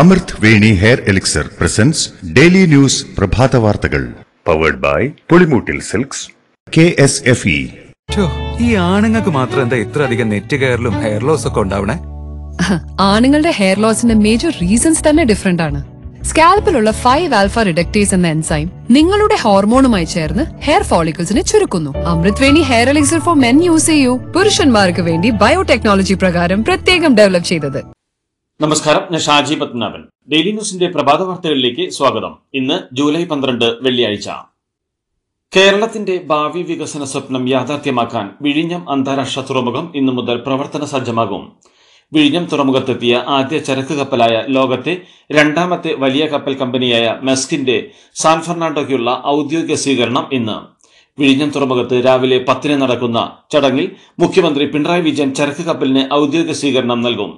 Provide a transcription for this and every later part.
അമൃത് Veni hair elixir presents daily news പ്രഭാത വാർത്തകൾ powered by Pulimoottil silks K S F E ഈ ആണുങ്ങൾക്ക് മാത്രം എന്താ ഇത്ര അധികം നെറ്റ് കെയറിലും ഹെയർ ലോസ് ഒക്കെ ഉണ്ടാവണേ ആണുങ്ങളുടെ ഹെയർ ലോസിന്റെ മേജർ റീസൺസ് തന്നെ ഡിഫറെന്റ് ആണ് സ്കാൽപ്പിലുള്ള ഫൈവ് ആൽഫ റിഡക്റ്റേസ് എന്ന എൻസൈം നിങ്ങളുടെ ഹോർമോണുമായി ചേർന്ന് ഹെയർ ഫോളിക്കിൾസിനെ ചുരുക്കുന്നു Amrutveni hair elixir for men use ചെയ്യൂ പുരുഷന്മാർക്ക് വേണ്ടി ബയോടെക്നോളജി പ്രകാരം പ്രത്യേകം ഡെവലപ്പ് ചെയ്തത് നമസ്കാരം ഞാൻ ഷാജി പത്മനാഭൻ ഡെയിലി ന്യൂസിന്റെ പ്രഭാത വാർത്തകളിലേക്ക് സ്വാഗതം ഇന്ന് ജൂലൈ പന്ത്രണ്ട് വെള്ളിയാഴ്ച കേരളത്തിന്റെ ഭാവി വികസന സ്വപ്നം യാഥാർത്ഥ്യമാക്കാൻ വിഴിഞ്ഞം അന്താരാഷ്ട്ര തുറമുഖം ഇന്നു മുതൽ പ്രവർത്തന സജ്ജമാകും വിഴിഞ്ഞം തുറമുഖത്തെത്തിയ ആദ്യ ചരക്ക് കപ്പലായ ലോകത്തെ രണ്ടാമത്തെ വലിയ കപ്പൽ കമ്പനിയായ മെസ്കിന്റെ സാൻ ഫെർണാണ്ടോയ്ക്കുള്ള ഔദ്യോഗിക സ്വീകരണം ഇന്ന് വിഴിഞ്ഞം തുറമുഖത്ത് രാവിലെ പത്തിന് നടക്കുന്ന ചടങ്ങിൽ മുഖ്യമന്ത്രി പിണറായി വിജയൻ ചരക്ക് കപ്പലിന് ഔദ്യോഗിക സ്വീകരണം നൽകും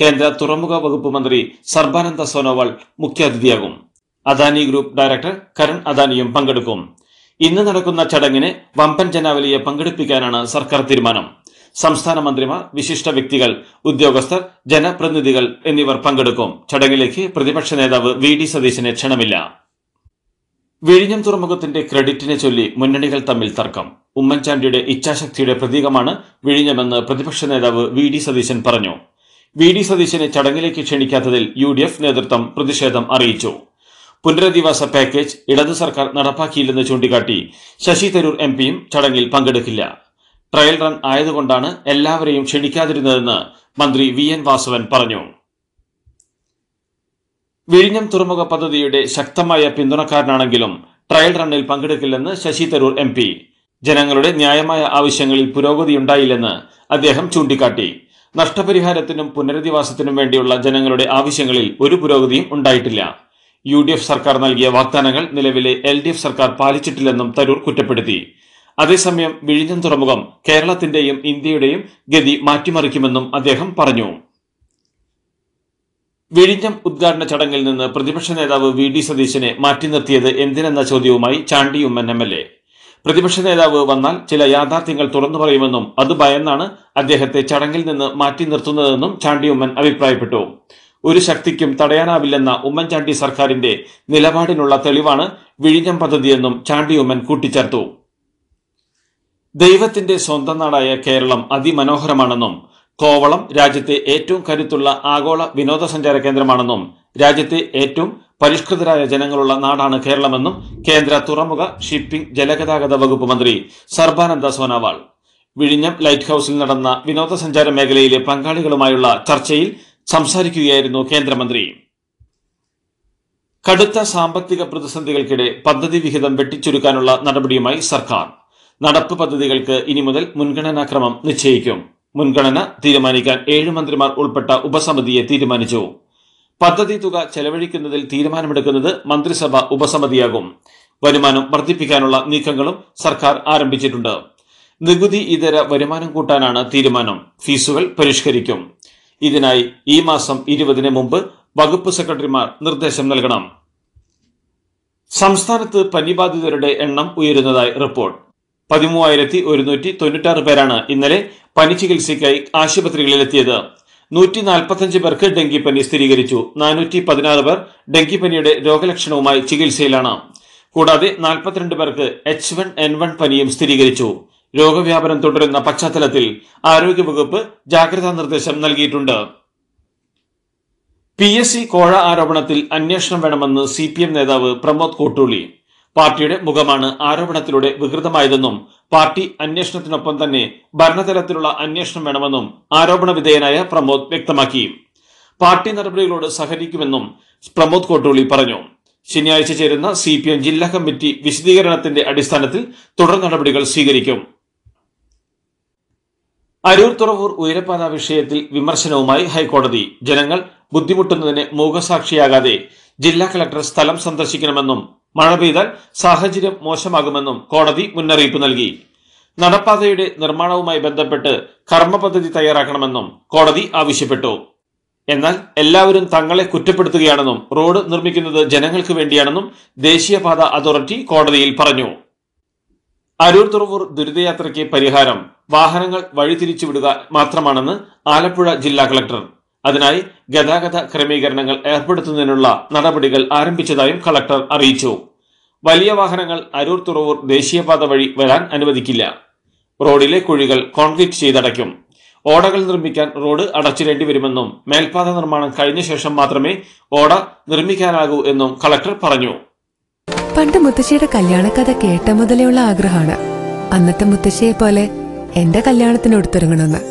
കേന്ദ്ര തുറമുഖ വകുപ്പ് മന്ത്രി സർബാനന്ദ സോനോവാൾ മുഖ്യാതിഥിയാകും അദാനി ഗ്രൂപ്പ് ഡയറക്ടർ കരൺ അദാനിയും പങ്കെടുക്കും ഇന്ന് നടക്കുന്ന ചടങ്ങിന് വമ്പൻ ജനാവലിയെ പങ്കെടുപ്പിക്കാനാണ് സർക്കാർ തീരുമാനം സംസ്ഥാന മന്ത്രിമാർ വിശിഷ്ട വ്യക്തികൾ ഉദ്യോഗസ്ഥർ ജനപ്രതിനിധികൾ എന്നിവർ പങ്കെടുക്കും ചടങ്ങിലേക്ക് പ്രതിപക്ഷ നേതാവ് വി ഡി സതീശന് ക്ഷണമില്ല വിഴിഞ്ഞം തുറമുഖത്തിന്റെ ക്രെഡിറ്റിനെ ചൊല്ലി മുന്നണികൾ തമ്മിൽ തർക്കം ഉമ്മൻചാണ്ടിയുടെ ഇച്ഛാശക്തിയുടെ പ്രതീകമാണ് വിഴിഞ്ഞമെന്ന് പ്രതിപക്ഷ നേതാവ് വി ഡി സതീശൻ പറഞ്ഞു വി ഡി സതീശനെ ചടങ്ങിലേക്ക് ക്ഷണിക്കാത്തതിൽ യു ഡി എഫ് നേതൃത്വം പ്രതിഷേധം അറിയിച്ചു പുനരധിവാസ പാക്കേജ് ഇടതു സർക്കാർ നടപ്പാക്കിയില്ലെന്ന് ചൂണ്ടിക്കാട്ടി ശശി തരൂർ എം പിയും ചടങ്ങിൽ പങ്കെടുക്കില്ല ട്രയൽ റൺ ആയതുകൊണ്ടാണ് എല്ലാവരെയും ക്ഷണിക്കാതിരുന്നതെന്ന് മന്ത്രി വി എൻ വാസവൻ പറഞ്ഞു വിഴിഞ്ഞം തുറമുഖ പദ്ധതിയുടെ ശക്തമായ പിന്തുണക്കാരനാണെങ്കിലും ട്രയൽ റണ്ണിൽ പങ്കെടുക്കില്ലെന്ന് ശശി തരൂർ എം പി ജനങ്ങളുടെ ന്യായമായ ആവശ്യങ്ങളിൽ പുരോഗതിയുണ്ടായില്ലെന്ന് അദ്ദേഹം ചൂണ്ടിക്കാട്ടി നഷ്ടപരിഹാരത്തിനും പുനരധിവാസത്തിനും വേണ്ടിയുള്ള ജനങ്ങളുടെ ആവശ്യങ്ങളിൽ ഒരു പുരോഗതിയും ഉണ്ടായിട്ടില്ല യു ഡി എഫ് സർക്കാർ നൽകിയ വാഗ്ദാനങ്ങൾ നിലവിലെ എൽ ഡി എഫ് സർക്കാർ പാലിച്ചിട്ടില്ലെന്നും തരൂർ കുറ്റപ്പെടുത്തി അതേസമയം വിഴിഞ്ഞം തുറമുഖം കേരളത്തിന്റെയും ഇന്ത്യയുടെയും ഗതി മാറ്റിമറിക്കുമെന്നും അദ്ദേഹം പറഞ്ഞു വിഴിഞ്ഞം ഉദ്ഘാടന ചടങ്ങിൽ നിന്ന് പ്രതിപക്ഷ നേതാവ് വി ഡി സതീശനെ മാറ്റി നിർത്തിയത് എന്തിനെന്ന ചോദ്യവുമായി ചാണ്ടിയുമ്മൻ എം എൽ എ പ്രതിപക്ഷ നേതാവ് വന്നാൽ ചില യാഥാർത്ഥ്യങ്ങൾ തുറന്നു പറയുമെന്നും അത് ഭയന്നാണ് അദ്ദേഹത്തെ ചടങ്ങിൽ നിന്ന് മാറ്റി നിർത്തുന്നതെന്നും ചാണ്ടി ഉമ്മൻ അഭിപ്രായപ്പെട്ടു ഒരു ശക്തിക്കും തടയാനാവില്ലെന്ന ഉമ്മൻചാണ്ടി സർക്കാരിന്റെ നിലപാടിനുള്ള തെളിവാണ് വിഴിഞ്ഞം പദ്ധതിയെന്നും ചാണ്ടി ഉമ്മൻ കൂട്ടിച്ചേർത്തു ദൈവത്തിന്റെ സ്വന്തം നാടായ കേരളം അതിമനോഹരമാണെന്നും കോവളം രാജ്യത്തെ ഏറ്റവും കരുത്തുള്ള ആഗോള വിനോദസഞ്ചാര കേന്ദ്രമാണെന്നും രാജ്യത്തെ ഏറ്റവും പരിഷ്കൃതരായ ജനങ്ങളുള്ള നാടാണ് കേരളമെന്നും കേന്ദ്ര തുറമുഖ ഷിപ്പിംഗ് ജലഗതാഗത വകുപ്പ് മന്ത്രി സർബാനന്ദ സോനോവാൾ വിഴിഞ്ഞം ലൈറ്റ് ഹൌസിൽ നടന്ന വിനോദസഞ്ചാര മേഖലയിലെ പങ്കാളികളുമായുള്ള ചർച്ചയിൽ സംസാരിക്കുകയായിരുന്നു കേന്ദ്രമന്ത്രി കടുത്ത സാമ്പത്തിക പ്രതിസന്ധികൾക്കിടെ പദ്ധതി വിഹിതം വെട്ടിച്ചുരുക്കാനുള്ള നടപടിയുമായി സർക്കാർ നടപ്പ് പദ്ധതികൾക്ക് ഇനി മുതൽ മുൻഗണനാക്രമം നിശ്ചയിക്കും മുൻഗണന തീരുമാനിക്കാൻ ഏഴ് മന്ത്രിമാർ ഉൾപ്പെട്ട ഉപസമിതിയെ തീരുമാനിച്ചു പദ്ധതി തുക ചെലവഴിക്കുന്നതിൽ തീരുമാനമെടുക്കുന്നത് മന്ത്രിസഭ ഉപസമിതിയാകും വരുമാനം വർദ്ധിപ്പിക്കാനുള്ള നീക്കങ്ങളും സർക്കാർ ആരംഭിച്ചിട്ടുണ്ട് നികുതി ഇതര വരുമാനം കൂട്ടാനാണ് തീരുമാനം ഫീസുകൾ പരിഷ്കരിക്കും ഇതിനായി ഈ മാസം ഇരുപതിന് മുമ്പ് വകുപ്പ് സെക്രട്ടറിമാർ നിർദ്ദേശം നൽകണം സംസ്ഥാനത്ത് പനിബാധിതരുടെ എണ്ണം ഉയരുന്നതായി റിപ്പോർട്ട് പതിമൂവായിരത്തി ഒരുന്നൂറ്റി തൊണ്ണൂറ്റാറ് പേരാണ് ഇന്നലെ പനി ചികിത്സയ്ക്കായി ആശുപത്രികളിലെത്തിയത് നൂറ്റി നാൽപ്പത്തഞ്ച് പേർക്ക് ഡെങ്കിപ്പനി സ്ഥിരീകരിച്ചു നാനൂറ്റി പതിനാറ് പേർ ഡെങ്കിപ്പനിയുടെ രോഗലക്ഷണവുമായി ചികിത്സയിലാണ് കൂടാതെ നാൽപ്പത്തിരണ്ട് പേർക്ക് എച്ച് വൺ എൻ വൺ പനിയും സ്ഥിരീകരിച്ചു രോഗവ്യാപനം തുടരുന്ന പശ്ചാത്തലത്തിൽ ആരോഗ്യവകുപ്പ് ജാഗ്രതാ നിർദ്ദേശം നൽകിയിട്ടുണ്ട് പി എസ് സി കോഴ ആരോപണത്തിൽ അന്വേഷണം വേണമെന്ന് സി പി എം നേതാവ് പ്രമോദ് കോട്ടൂളി പാർട്ടിയുടെ മുഖമാണ് ആരോപണത്തിലൂടെ വികൃതമായതെന്നും പാർട്ടി അന്വേഷണത്തിനൊപ്പം തന്നെ ഭരണതലത്തിലുള്ള അന്വേഷണം വേണമെന്നും ആരോപണ വിധേയനായ പ്രമോദ് വ്യക്തമാക്കി പാർട്ടി നടപടികളോട് സഹകരിക്കുമെന്നും പ്രമോദ് കോട്ടൂളി പറഞ്ഞു ശനിയാഴ്ച ചേരുന്ന സി പി എം ജില്ലാ കമ്മിറ്റി വിശദീകരണത്തിന്റെ അടിസ്ഥാനത്തിൽ തുടർ നടപടികൾ സ്വീകരിക്കും അരൂർ തുറവൂർ ഉയരപ്പാത വിഷയത്തിൽ വിമർശനവുമായി ഹൈക്കോടതി ജനങ്ങൾ ബുദ്ധിമുട്ടുന്നതിന് മൂകസാക്ഷിയാകാതെ ജില്ലാ കളക്ടർ സ്ഥലം സന്ദർശിക്കണമെന്നും മഴ പെയ്താൽ സാഹചര്യം മോശമാകുമെന്നും കോടതി മുന്നറിയിപ്പ് നൽകി നടപ്പാതയുടെ നിർമ്മാണവുമായി ബന്ധപ്പെട്ട് കർമ്മപദ്ധതി തയ്യാറാക്കണമെന്നും കോടതി ആവശ്യപ്പെട്ടു എന്നാൽ എല്ലാവരും തങ്ങളെ കുറ്റപ്പെടുത്തുകയാണെന്നും റോഡ് നിർമ്മിക്കുന്നത് ജനങ്ങൾക്ക് വേണ്ടിയാണെന്നും ദേശീയപാത അതോറിറ്റി കോടതിയിൽ പറഞ്ഞു അരൂർ തുറവൂർ ദുരിതയാത്രയ്ക്ക് പരിഹാരം വാഹനങ്ങൾ വഴിതിരിച്ചുവിടുക മാത്രമാണെന്ന് ആലപ്പുഴ ജില്ലാ കളക്ടർ അതിനായി ഗതാഗത ക്രമീകരണങ്ങൾ ഏർപ്പെടുത്തുന്നതിനുള്ള നടപടികൾ ആരംഭിച്ചതായും കളക്ടർ അറിയിച്ചു വലിയ വാഹനങ്ങൾ അരൂർ തുറവൂർ ദേശീയപാത വഴി വരാൻ അനുവദിക്കില്ല റോഡിലെ കുഴികൾ കോൺക്രീറ്റ് ചെയ്തടയ്ക്കും ഓടകൾ നിർമ്മിക്കാൻ റോഡ് അടച്ചിടേണ്ടി വരുമെന്നും മേൽപാത നിർമ്മാണം കഴിഞ്ഞ ശേഷം മാത്രമേ ഓട നിർമ്മിക്കാനാകൂ എന്നും കളക്ടർ പറഞ്ഞു പണ്ട് മുത്തശ്ശിയുടെ കല്യാണക്കഥ കേട്ട ഉള്ള ആഗ്രഹമാണ് അന്നത്തെ മുത്തശ്ശിയെ പോലെ എന്റെ കല്യാണത്തിന് എടുത്തിറങ്ങണമെന്ന്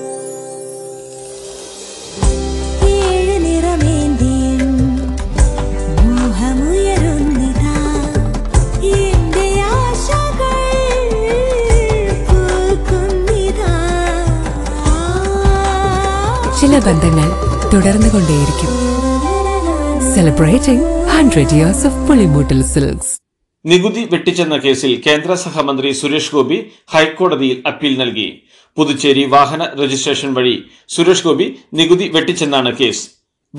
ബന്ധങ്ങൾ തുടർന്നു കൊണ്ടേയിരിക്കും celebrating hundred years of Pulimoottil silks നികുതി വെട്ടിച്ചെന്ന കേസിൽ കേന്ദ്ര സഹമന്ത്രി സുരേഷ് ഗോപി ഹൈക്കോടതിയിൽ അപ്പീൽ നൽകി പുതുച്ചേരി വാഹന രജിസ്ട്രേഷൻ വഴി സുരേഷ് ഗോപി നികുതി വെട്ടിച്ചെന്നാണ് കേസ്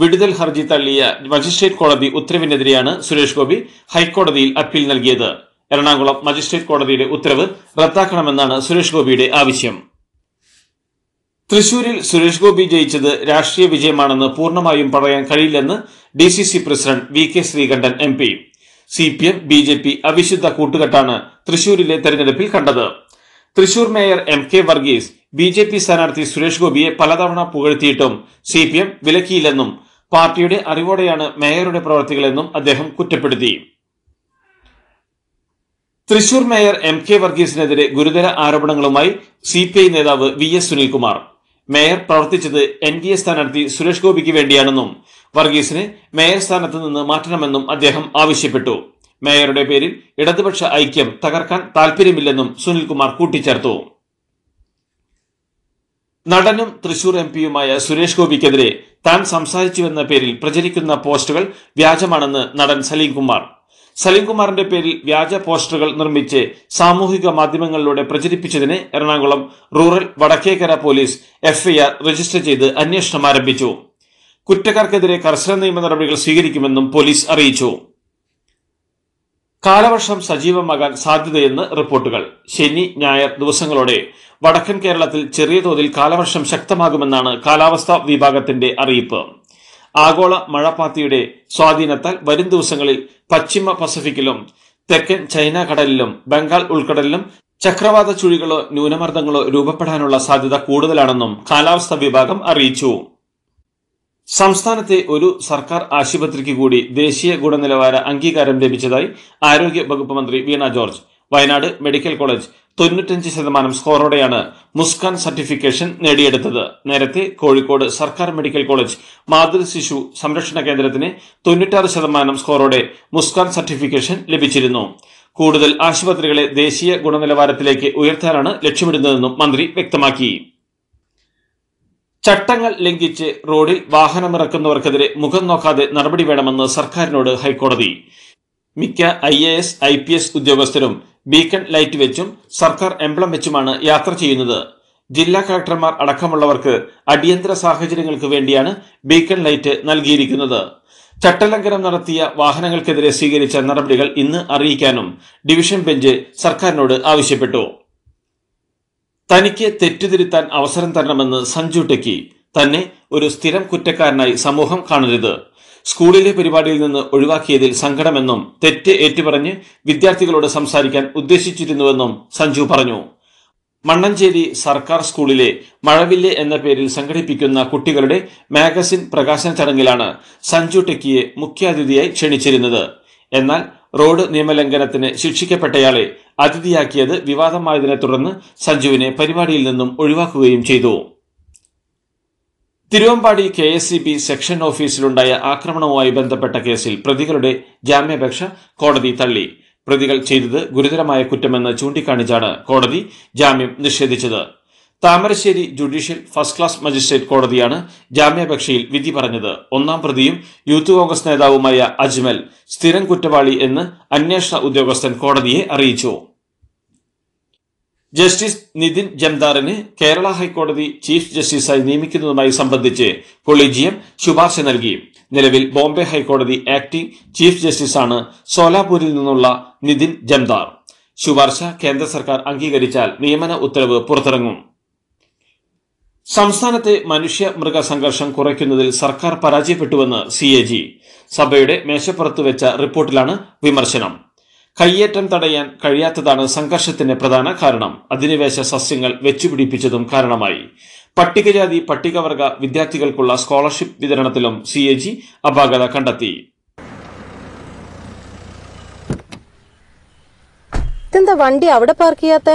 വിടുതൽ ഹർജി തള്ളിയ മജിസ്ട്രേറ്റ് കോടതി ഉത്തരവിനെതിരെയാണ് സുരേഷ് ഗോപി ഹൈക്കോടതിയിൽ അപ്പീൽ നൽകിയത് എറണാകുളം മജിസ്ട്രേറ്റ് കോടതിയുടെ ഉത്തരവ് റദ്ദാക്കണമെന്നാണ് സുരേഷ് ഗോപിയുടെ ആവശ്യം തൃശൂരിൽ സുരേഷ് ഗോപി ജയിച്ചത് രാഷ്ട്രീയ വിജയമാണെന്ന് പൂർണ്ണമായും പറയാൻ കഴിയില്ലെന്ന് D C C president V K Sreekandan M P C P M B J P അവിശുദ്ധ കൂട്ടുകെട്ടാണ് തൃശൂരിലെ തെരഞ്ഞെടുപ്പിൽ കണ്ടത് Thrissur mayor M K Varghese B J P സ്ഥാനാർത്ഥി സുരേഷ് ഗോപിയെ പലതവണ പുകഴ്ത്തിയിട്ടും സി പി എം വിലക്കിയില്ലെന്നും പാർട്ടിയുടെ അറിവോടെയാണ് മേയറുടെ പ്രവർത്തികളെന്നും അദ്ദേഹം കുറ്റപ്പെടുത്തി തൃശൂർ മേയർ എം കെ വർഗീസിനെതിരെ ഗുരുതര ആരോപണങ്ങളുമായി സി പി ഐ നേതാവ് വി എസ് സുനിൽകുമാർ മേയർ പ്രവർത്തിച്ചത് എൻ ഡി എ സ്ഥാനാർത്ഥി സുരേഷ് ഗോപിക്ക് വേണ്ടിയാണെന്നും വർഗീസിനെ മേയർ സ്ഥാനത്ത് നിന്ന് മാറ്റണമെന്നും അദ്ദേഹം ആവശ്യപ്പെട്ടു മേയറുടെ പേരിൽ ഇടതുപക്ഷ ഐക്യം തകർക്കാൻ താൽപര്യമില്ലെന്നും സുനിൽകുമാർ കൂട്ടിച്ചേർത്തു നടനും തൃശൂർ എം പിയുമായ സുരേഷ് ഗോപിക്കെതിരെ താൻ സംസാരിച്ചുവെന്ന പേരിൽ പ്രചരിക്കുന്ന പോസ്റ്റുകൾ വ്യാജമാണെന്ന് നടൻ സലീം കുമാർ സലീംകുമാറിന്റെ പേരിൽ വ്യാജ പോസ്റ്ററുകൾ നിർമ്മിച്ച് സാമൂഹിക മാധ്യമങ്ങളിലൂടെ പ്രചരിപ്പിച്ചതിന് Ernakulam rural Vadakkekara police FIR register ചെയ്ത് അന്വേഷണം ആരംഭിച്ചു കുറ്റക്കാർക്കെതിരെ കർശന നിയമ നടപടികൾ സ്വീകരിക്കുമെന്നും പോലീസ് അറിയിച്ചു കാലവർഷം സജീവമാകാൻ സാധ്യതയെന്ന് റിപ്പോർട്ടുകൾ ശനി ഞായർ ദിവസങ്ങളോടെ വടക്കൻ കേരളത്തിൽ ചെറിയ തോതിൽ കാലവർഷം ശക്തമാകുമെന്നാണ് കാലാവസ്ഥാ വിഭാഗത്തിന്റെ അറിയിപ്പ് ആഗോള മഴപാത്തിയുടെ സ്വാധീനത്താൽ വരും ദിവസങ്ങളിൽ പശ്ചിമ പസഫിക്കിലും തെക്കൻ ചൈന കടലിലും ബംഗാൾ ഉൾക്കടലിലും ചക്രവാത ചുഴികളോ ന്യൂനമർദ്ദങ്ങളോ രൂപപ്പെടാനുള്ള സാധ്യത കൂടുതലാണെന്നും കാലാവസ്ഥാ വിഭാഗം അറിയിച്ചു സംസ്ഥാനത്തെ ഒരു സർക്കാർ ആശുപത്രിക്ക് കൂടി ദേശീയ ഗുണനിലവാര അംഗീകാരം ലഭിച്ചതായി ആരോഗ്യ വകുപ്പ് മന്ത്രി വീണ ജോർജ് വയനാട് മെഡിക്കൽ കോളേജ് തൊണ്ണൂറ്റഞ്ച് ശതമാനം സ്കോറോടെയാണ് മുസ്കാൻ സർട്ടിഫിക്കേഷൻ നേടിയെടുത്തത് നേരത്തെ കോഴിക്കോട് സർക്കാർ മെഡിക്കൽ കോളേജ് മാതൃ ശിശു സംരക്ഷണ കേന്ദ്രത്തിന് തൊണ്ണൂറ്റാറ് ശതമാനം സ്കോറോടെ മുസ്കാൻ സർട്ടിഫിക്കേഷൻ ലഭിച്ചിരുന്നു കൂടുതൽ ആശുപത്രികളെ ദേശീയ ഗുണനിലവാരത്തിലേക്ക് ഉയർത്താനാണ് ലക്ഷ്യമിടുന്നതെന്നും മന്ത്രി വ്യക്തമാക്കി ചട്ടങ്ങൾ ലംഘിച്ച് റോഡിൽ വാഹനമിറക്കുന്നവർക്കെതിരെ മുഖം നോക്കാതെ നടപടി വേണമെന്ന് സർക്കാരിനോട് ഹൈക്കോടതി മിക്ക I A S I P S ഉദ്യോഗസ്ഥരും ബീക്കൺ ലൈറ്റ് വെച്ചും സർക്കാർ എംബ്ലം വെച്ചുമാണ് യാത്ര ചെയ്യുന്നത് ജില്ലാ കളക്ടർമാർ അടക്കമുള്ളവർക്ക് അടിയന്തര സാഹചര്യങ്ങൾക്ക് വേണ്ടിയാണ് ബീക്കൺ ലൈറ്റ് നൽകിയിരിക്കുന്നത് ചട്ടലംഘനം നടത്തിയ വാഹനങ്ങൾക്കെതിരെ സ്വീകരിച്ച നടപടികൾ ഇന്ന് അറിയിക്കാനും ഡിവിഷൻ ബെഞ്ച് സർക്കാരിനോട് ആവശ്യപ്പെട്ടു തനിക്ക് തെറ്റുതിരുത്താൻ അവസരം തരണമെന്ന് സഞ്ജു ടെക്കി തന്നെ ഒരു സ്ഥിരം കുറ്റക്കാരനായി സമൂഹം കാണരുത് സ്കൂളിലെ പരിപാടിയിൽ നിന്ന് ഒഴിവാക്കിയതിൽ സങ്കടമെന്നും തെറ്റ് ഏറ്റുപറഞ്ഞ് വിദ്യാർത്ഥികളോട് സംസാരിക്കാൻ ഉദ്ദേശിച്ചിരുന്നുവെന്നും സഞ്ജു പറഞ്ഞു മണ്ണഞ്ചേരി സർക്കാർ സ്കൂളിലെ മഴവില്ല് എന്ന പേരിൽ സംഘടിപ്പിക്കുന്ന കുട്ടികളുടെ മാഗസിൻ പ്രകാശന ചടങ്ങിലാണ് സഞ്ജു ടെക്കിയെ മുഖ്യാതിഥിയായി ക്ഷണിച്ചിരുന്നത് എന്നാൽ റോഡ് നിയമലംഘനത്തിന് ശിക്ഷിക്കപ്പെട്ടയാളെ അതിഥിയാക്കിയത് വിവാദമായതിനെ തുടർന്ന് സഞ്ജുവിനെ പരിപാടിയിൽ നിന്നും ഒഴിവാക്കുകയും ചെയ്തു Thiruvambady K S C B section ഓഫീസിലുണ്ടായ ആക്രമണവുമായി ബന്ധപ്പെട്ട കേസിൽ പ്രതികളുടെ ജാമ്യാപേക്ഷ കോടതി തള്ളി പ്രതികൾ ചെയ്തത് ഗുരുതരമായ കുറ്റമെന്ന് ചൂണ്ടിക്കാണിച്ചാണ് കോടതി ജാമ്യം നിഷേധിച്ചത് Thamarassery judicial first class magistrate കോടതിയാണ് ജാമ്യാപേക്ഷയിൽ വിധി പറഞ്ഞത് ഒന്നാം പ്രതിയും യൂത്ത് കോൺഗ്രസ് നേതാവുമായ അജ്മൽ സ്ഥിരം കുറ്റവാളി എന്ന് അന്വേഷണ ഉദ്യോഗസ്ഥൻ കോടതിയെ അറിയിച്ചു ജസ്റ്റിസ് നിതിൻ ജംദാറിന് കേരള ഹൈക്കോടതി ചീഫ് ജസ്റ്റിസായി നിയമിക്കുന്നതുമായി സംബന്ധിച്ച് കൊളീജിയം ശുപാർശ നൽകി നിലവിൽ ബോംബെ ഹൈക്കോടതി ആക്ടിംഗ് ചീഫ് ജസ്റ്റിസാണ് സോലാപൂരിൽ നിന്നുള്ള നിതിൻ ജംദാർ ശുപാർശ കേന്ദ്ര സർക്കാർ അംഗീകരിച്ചാൽ നിയമന ഉത്തരവ് പുറത്തിറങ്ങും സംസ്ഥാനത്തെ മനുഷ്യ മൃഗ സംഘർഷം കുറയ്ക്കുന്നതിൽ സർക്കാർ പരാജയപ്പെട്ടുവെന്ന് സി സഭയുടെ മേശപ്പുറത്ത് വെച്ച റിപ്പോർട്ടിലാണ് വിമർശനം കയ്യേറ്റം തടയാൻ കഴിയാത്തതാണ് സംഘർഷത്തിന് പ്രധാന കാരണം അധിനിവേശ സസ്യങ്ങൾ വെച്ചുപിടിപ്പിച്ചതും കാരണമായി പട്ടികജാതി പട്ടികവർഗ വിദ്യാർത്ഥികൾക്കുള്ള സ്കോളർഷിപ്പ് വിതരണത്തിലും സി എ ജി അപാകത കണ്ടെത്തി വണ്ടി അവിടെ പാർക്ക് ചെയ്യാത്ത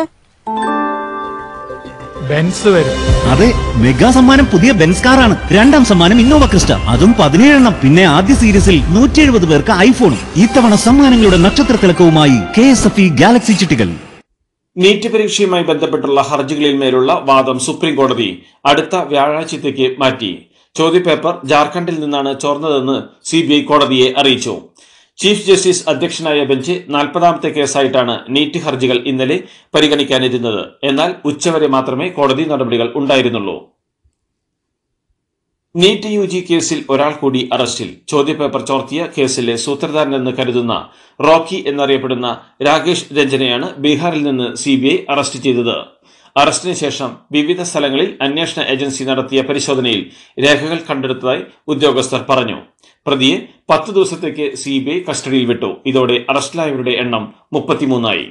ബെൻസ് വരും അതെ മെഗാ സമ്മാനം പുതിയ ബെൻസ് കാറാണ് രണ്ടാം സമ്മാനം ഇന്നോവ ക്രിസ്റ്റ അതും പതിനേഴെണ്ണം പിന്നെ ആദ്യ സീരീസിൽ നൂറ്റി എഴുപത് പേർക്ക് ഐഫോൺ ഇത്തവണ സമ്മാനങ്ങളുടെ നക്ഷത്ര തിളക്കവുമായി K S F E galaxy ചിട്ടികൾ നീറ്റ് പരീക്ഷയുമായി ബന്ധപ്പെട്ടുള്ള ഹർജികളിൽ മേലുള്ള വാദം സുപ്രീം കോടതി അടുത്ത വ്യാഴാഴ്ചത്തേക്ക് മാറ്റി ചോദ്യപേപ്പർ ജാർഖണ്ഡിൽ നിന്നാണ് ചോർന്നതെന്ന് സി കോടതിയെ അറിയിച്ചു ചീഫ് ജസ്റ്റിസ് അധ്യക്ഷനായ ബെഞ്ച് നാൽപ്പതാമത്തെ കേസായിട്ടാണ് നീറ്റ് ഹർജികൾ ഇന്നലെ പരിഗണിക്കാനിരുന്നത് എന്നാൽ ഉച്ചവരെ മാത്രമേ കോടതി നടപടികൾ ഉണ്ടായിരുന്നുള്ളൂ നീറ്റ് യു ജി കേസിൽ ഒരാൾ കൂടി അറസ്റ്റിൽ ചോദ്യപേപ്പർ ചോർത്തിയ കേസിലെ സൂത്രധാരനെന്ന് കരുതുന്ന റോക്കി എന്നറിയപ്പെടുന്ന രാകേഷ് രഞ്ജനെയാണ് ബീഹാറിൽ നിന്ന് സി അറസ്റ്റ് ചെയ്തത് അറസ്റ്റിന് ശേഷം വിവിധ സ്ഥലങ്ങളിൽ അന്വേഷണ ഏജൻസി നടത്തിയ പരിശോധനയിൽ രേഖകൾ കണ്ടെടുത്തതായി ഉദ്യോഗസ്ഥർ പറഞ്ഞു പ്രതിയെ പത്ത് ദിവസത്തേക്ക് സി ബി ഐ കസ്റ്റഡിയിൽ വിട്ടു ഇതോടെ അറസ്റ്റിലായവരുടെ എണ്ണം മുപ്പത്തിമൂന്നായി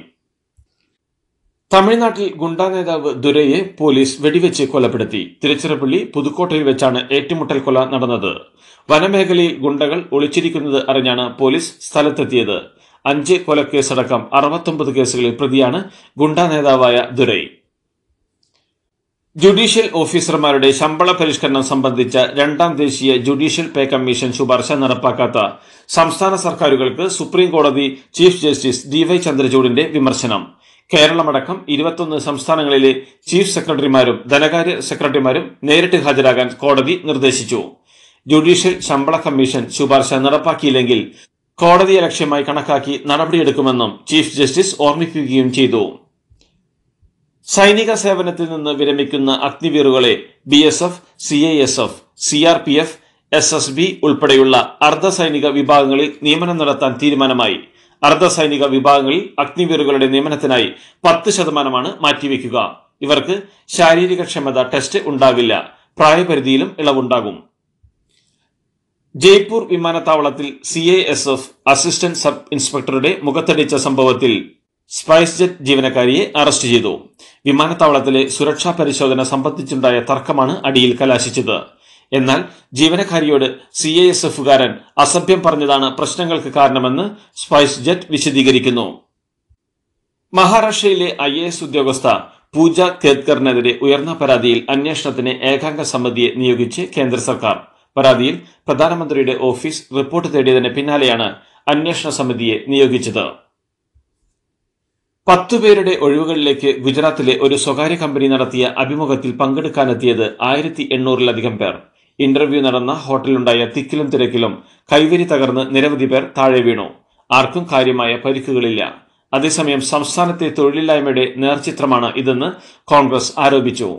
തമിഴ്നാട്ടിൽ ഗുണ്ടാ നേതാവ് ദുരയെ പോലീസ് വെടിവെച്ച് കൊലപ്പെടുത്തി തിരുച്ചിറപ്പള്ളി പുതുക്കോട്ടയിൽ വെച്ചാണ് ഏറ്റുമുട്ടൽ കൊല നടന്നത് വനമേഖലയിൽ ഗുണ്ടകൾ ഒളിച്ചിരിക്കുന്നത് അറിഞ്ഞാണ് പോലീസ് സ്ഥലത്തെത്തിയത് അഞ്ച് കൊലക്കേസടക്കം അറുപത്തൊമ്പത് കേസുകളിൽ പ്രതിയാണ് ഗുണ്ടാ നേതാവായ ദുരൈ ജുഡീഷ്യൽ ഓഫീസർമാരുടെ ശമ്പള പരിഷ്കരണം സംബന്ധിച്ച രണ്ടാം ദേശീയ ജുഡീഷ്യൽ പേ കമ്മീഷൻ ശുപാർശ നടപ്പാക്കാത്ത സംസ്ഥാന സർക്കാരുകൾക്ക് സുപ്രീം കോടതി ചീഫ് ജസ്റ്റിസ് ഡിവൈ ചന്ദ്രചൂഡിന്റെ വിമർശനം കേരളമടക്കം ഇരുപത്തൊന്ന് സംസ്ഥാനങ്ങളിലെ ചീഫ് സെക്രട്ടറിമാരും ധനകാര്യ സെക്രട്ടറിമാരും നേരിട്ട് ഹാജരാകാൻ കോടതി നിർദ്ദേശിച്ചു ജുഡീഷ്യൽ ശമ്പള കമ്മീഷൻ ശുപാർശ നടപ്പാക്കിയില്ലെങ്കിൽ കോടതിയെ ലക്ഷ്യമായി കണക്കാക്കി നടപടിയെടുക്കുമെന്നും ചീഫ് ജസ്റ്റിസ് ഓർമ്മിപ്പിക്കുകയും ചെയ്തു സൈനിക സേവനത്തിൽ നിന്ന് വിരമിക്കുന്ന അഗ്നിവീറുകളെ B S F C I S F C R P F S S B ഉൾപ്പെടെയുള്ള അർദ്ധ സൈനിക വിഭാഗങ്ങളിൽ നിയമനം നടത്താൻ തീരുമാനമായി അർദ്ധ സൈനിക വിഭാഗങ്ങളിൽ അഗ്നിവീറുകളുടെ നിയമനത്തിനായി പത്ത് ശതമാനമാണ് മാറ്റിവെക്കുക ഇവർക്ക് ശാരീരിക ക്ഷമത ടെസ്റ്റ് ഉണ്ടാവില്ല പ്രായപരിധിയിലും ഇളവുണ്ടാകും ജയ്പൂർ വിമാനത്താവളത്തിൽ C A S F assistant sub ഇൻസ്പെക്ടറുടെ മുഖത്തടിച്ച സംഭവത്തിൽ സ്പൈസ് ജെറ്റ് ജീവനക്കാരിയെ അറസ്റ്റ് ചെയ്തു വിമാനത്താവളത്തിലെ സുരക്ഷാ പരിശോധന സംബന്ധിച്ചുണ്ടായ തർക്കമാണ് അടിയിൽ കലാശിച്ചത് എന്നാൽ ജീവനക്കാരിയോട് സി ഐ എസ് എഫുകാരൻ അസഭ്യം പറഞ്ഞതാണ് പ്രശ്നങ്ങൾക്ക് കാരണമെന്ന് സ്പൈസ് ജെറ്റ് വിശദീകരിക്കുന്നു മഹാരാഷ്ട്രയിലെ ഐ എ എസ് ഉദ്യോഗസ്ഥ പൂജ കേത്കറിനെതിരെ ഉയർന്ന പരാതിയിൽ അന്വേഷണത്തിന് ഏകാംഗ സമിതിയെ നിയോഗിച്ച് കേന്ദ്ര സർക്കാർ പരാതിയിൽ പ്രധാനമന്ത്രിയുടെ ഓഫീസ് റിപ്പോർട്ട് തേടിയതിന് പിന്നാലെയാണ് അന്വേഷണ സമിതിയെ നിയോഗിച്ചത് പത്തുപേരുടെ ഒഴിവുകളിലേക്ക് ഗുജറാത്തിലെ ഒരു സ്വകാര്യ കമ്പനി നടത്തിയ അഭിമുഖത്തിൽ പങ്കെടുക്കാനെത്തിയത് ആയിരത്തി എണ്ണൂറിലധികം പേർ ഇന്റർവ്യൂ നടന്ന ഹോട്ടലുണ്ടായ തിക്കിലും തിരക്കിലും കൈവരി തകർന്ന് നിരവധി പേർ താഴെ വീണു ആർക്കും കാര്യമായ പരിക്കുകളില്ല അതേസമയം സംസ്ഥാനത്തെ തൊഴിലില്ലായ്മയുടെ നേർചിത്രമാണ് ഇതെന്ന് കോൺഗ്രസ് ആരോപിച്ചു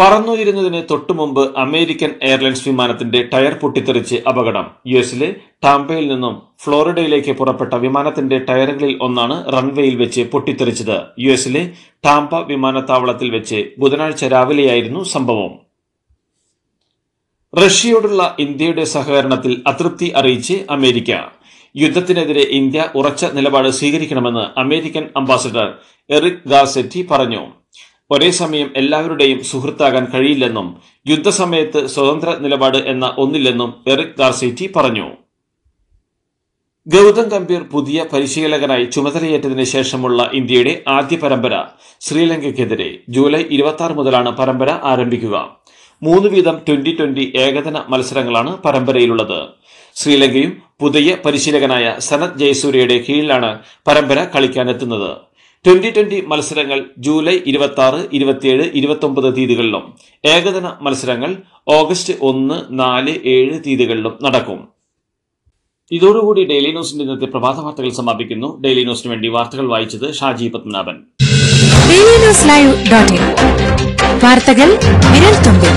പറന്നുയരുന്നതിന് തൊട്ടുമുമ്പ് അമേരിക്കൻ എയർലൈൻസ് വിമാനത്തിന്റെ ടയർ പൊട്ടിത്തെറിച്ച് അപകടം യു എസിലെ ടാംബയിൽ നിന്നും ഫ്ലോറിഡയിലേക്ക് പുറപ്പെട്ട വിമാനത്തിന്റെ ടയറുകളിൽ ഒന്നാണ് റൺവേയിൽ വെച്ച് പൊട്ടിത്തെറിച്ചത് യു എസിലെ ടാംബ വിമാനത്താവളത്തിൽ വെച്ച് ബുധനാഴ്ച രാവിലെയായിരുന്നു സംഭവം റഷ്യയോടുള്ള ഇന്ത്യയുടെ സഹകരണത്തിൽ അതൃപ്തി അറിയിച്ച് അമേരിക്ക യുദ്ധത്തിനെതിരെ ഇന്ത്യ ഉറച്ച നിലപാട് സ്വീകരിക്കണമെന്ന് അമേരിക്കൻ അംബാസഡർ എറിക് ഗാസെറ്റി പറഞ്ഞു ഒരേ സമയം എല്ലാവരുടെയും സുഹൃത്താകാൻ കഴിയില്ലെന്നും യുദ്ധസമയത്ത് സ്വതന്ത്ര നിലപാട് എന്ന ഒന്നില്ലെന്നും എറിക് ഗാർസേറ്റി പറഞ്ഞു ഗൗതം ഗംഭീർ പുതിയ പരിശീലകനായി ചുമതലയേറ്റതിനു ശേഷമുള്ള ഇന്ത്യയുടെ ആദ്യ പരമ്പര ശ്രീലങ്കയ്ക്കെതിരെ ജൂലൈ ഇരുപത്തി മുതലാണ് പരമ്പര ആരംഭിക്കുക മൂന്ന് വീതം ട്വന്റി ട്വന്റി ഏകദിന മത്സരങ്ങളാണ് പരമ്പരയിലുള്ളത് ശ്രീലങ്കയും പുതിയ പരിശീലകനായ സനത് ജയസൂര്യയുടെ കീഴിലാണ് പരമ്പര കളിക്കാനെത്തുന്നത് ട്വന്റി ട്വന്റി മത്സരങ്ങൾ ജൂലൈ ഇരുപത്തി ആറ് ഇരുപത്തിയേഴ് ഇരുപത്തൊമ്പത് തീയതികളിലും ഏകദിന മത്സരങ്ങൾ ഓഗസ്റ്റ് ഒന്ന് നാല് ഏഴ് തീയതികളിലും നടക്കും ഇതോടുകൂടി ഡെയിലി ന്യൂസിന്റെ ഇന്നത്തെ പ്രഭാത വാർത്തകൾ സമാപിക്കുന്നു ഡെയിലി ന്യൂസിന് വേണ്ടി വാർത്തകൾ വായിച്ചത് ഷാജി പത്മനാഭൻ വാർത്തകൾ വിരൽ തുമ്പിൽ